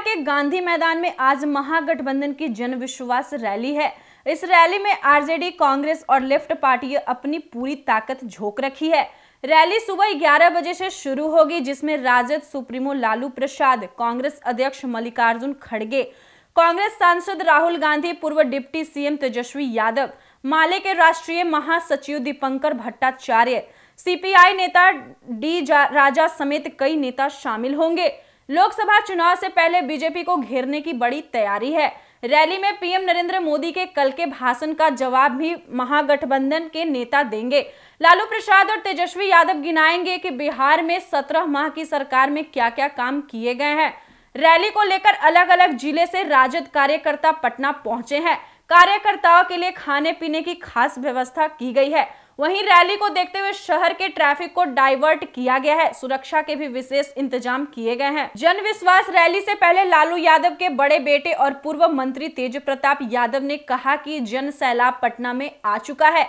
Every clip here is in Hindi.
के गांधी मैदान में आज महागठबंधन की जनविश्वास रैली है इस रैली में आरजेडी कांग्रेस और लेफ्ट पार्टी अपनी पूरी ताकत झोंक रखी है रैली सुबह 11 बजे से शुरू होगी जिसमें राजद सुप्रीमो लालू प्रसाद कांग्रेस अध्यक्ष मल्लिकार्जुन खड़गे कांग्रेस सांसद राहुल गांधी पूर्व डिप्टी सीएम तेजस्वी यादव माले के राष्ट्रीय महासचिव दीपंकर भट्टाचार्य सीपीआई नेता डी राजा समेत कई नेता शामिल होंगे लोकसभा चुनाव से पहले बीजेपी को घेरने की बड़ी तैयारी है रैली में पीएम नरेंद्र मोदी के कल के भाषण का जवाब भी महागठबंधन के नेता देंगे लालू प्रसाद और तेजस्वी यादव गिनाएंगे कि बिहार में सत्रह माह की सरकार में क्या क्या काम किए गए हैं रैली को लेकर अलग अलग जिले से राजद कार्यकर्ता पटना पहुंचे हैं कार्यकर्ताओं के लिए खाने पीने की खास व्यवस्था की गई है वहीं रैली को देखते हुए शहर के ट्रैफिक को डाइवर्ट किया गया है सुरक्षा के भी विशेष इंतजाम किए गए हैं जन विश्वास रैली से पहले लालू यादव के बड़े बेटे और पूर्व मंत्री तेज प्रताप यादव ने कहा कि जन सैलाब पटना में आ चुका है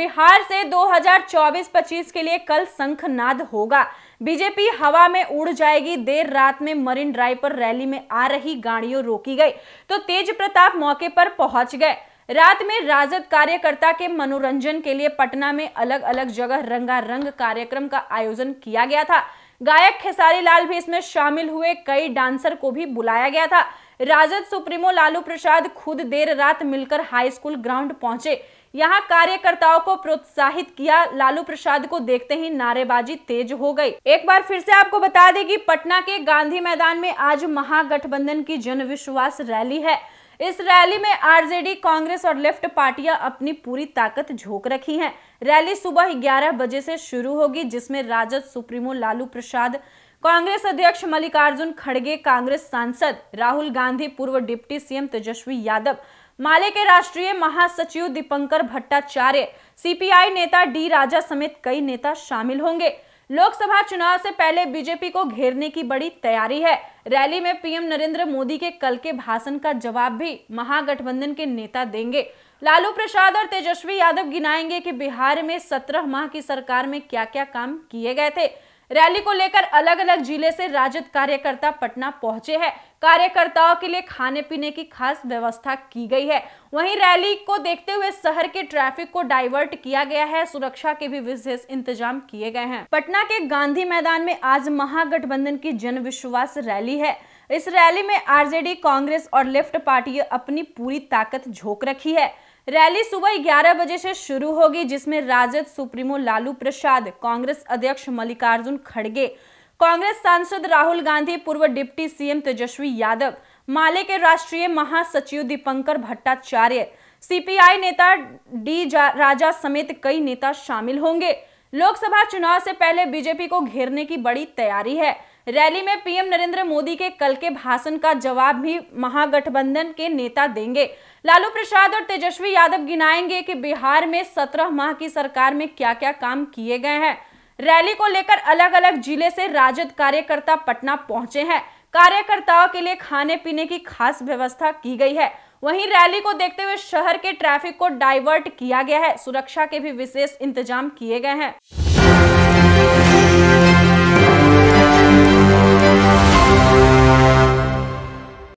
बिहार से 2024-25 के लिए कल शंखनाद होगा बीजेपी हवा में उड़ जाएगी देर रात में मरीन ड्राइव पर रैली में आ रही गाड़ियों रोकी गई तो तेज प्रताप मौके पर पहुंच गए रात में राजद कार्यकर्ता के मनोरंजन के लिए पटना में अलग अलग जगह रंगारंग कार्यक्रम का आयोजन किया गया था गायक खेसारी लाल भी इसमें शामिल हुए कई डांसर को भी बुलाया गया था राजद सुप्रीमो लालू प्रसाद खुद देर रात मिलकर हाई स्कूल ग्राउंड पहुंचे यहाँ कार्यकर्ताओं को प्रोत्साहित किया लालू प्रसाद को देखते ही नारेबाजी तेज हो गई एक बार फिर से आपको बता दें कि पटना के गांधी मैदान में आज महागठबंधन की जन विश्वास रैली है इस रैली में आरजेडी कांग्रेस और लेफ्ट पार्टियां अपनी पूरी ताकत झोंक रखी हैं रैली सुबह 11 बजे से शुरू होगी जिसमें राजद सुप्रीमो लालू प्रसाद कांग्रेस अध्यक्ष मल्लिकार्जुन खड़गे कांग्रेस सांसद राहुल गांधी पूर्व डिप्टी सीएम तेजस्वी यादव माले के राष्ट्रीय महासचिव दीपंकर भट्टाचार्य सीपीआई नेता डी राजा समेत कई नेता शामिल होंगे लोकसभा चुनाव से पहले बीजेपी को घेरने की बड़ी तैयारी है रैली में पीएम नरेंद्र मोदी के कल के भाषण का जवाब भी महागठबंधन के नेता देंगे लालू प्रसाद और तेजस्वी यादव गिनाएंगे कि बिहार में सत्रह माह की सरकार में क्या क्या काम किए गए थे रैली को लेकर अलग अलग जिले से राजद कार्यकर्ता पटना पहुंचे हैं कार्यकर्ताओं के लिए खाने पीने की खास व्यवस्था की गई है वहीं रैली को देखते हुए शहर के ट्रैफिक को डाइवर्ट किया गया है सुरक्षा के भी विशेष इंतजाम किए गए हैं पटना के गांधी मैदान में आज महागठबंधन की जन विश्वास रैली है इस रैली में आरजेडी कांग्रेस और लेफ्ट पार्टी अपनी पूरी ताकत झोंक रखी है रैली सुबह 11 बजे से शुरू होगी जिसमें राजद सुप्रीमो लालू प्रसाद कांग्रेस अध्यक्ष मल्लिकार्जुन खड़गे कांग्रेस सांसद राहुल गांधी पूर्व डिप्टी सीएम तेजस्वी यादव माले के राष्ट्रीय महासचिव दीपंकर भट्टाचार्य सीपीआई नेता डी राजा समेत कई नेता शामिल होंगे लोकसभा चुनाव से पहले बीजेपी को घेरने की बड़ी तैयारी है रैली में पीएम नरेंद्र मोदी के कल के भाषण का जवाब भी महागठबंधन के नेता देंगे लालू प्रसाद और तेजस्वी यादव गिनाएंगे कि बिहार में सत्रह माह की सरकार में क्या क्या काम किए गए हैं रैली को लेकर अलग अलग जिले से राजद कार्यकर्ता पटना पहुंचे हैं कार्यकर्ताओं के लिए खाने पीने की खास व्यवस्था की गई है वहीं रैली को देखते हुए शहर के ट्रैफिक को डाइवर्ट किया गया है सुरक्षा के भी विशेष इंतजाम किए गए हैं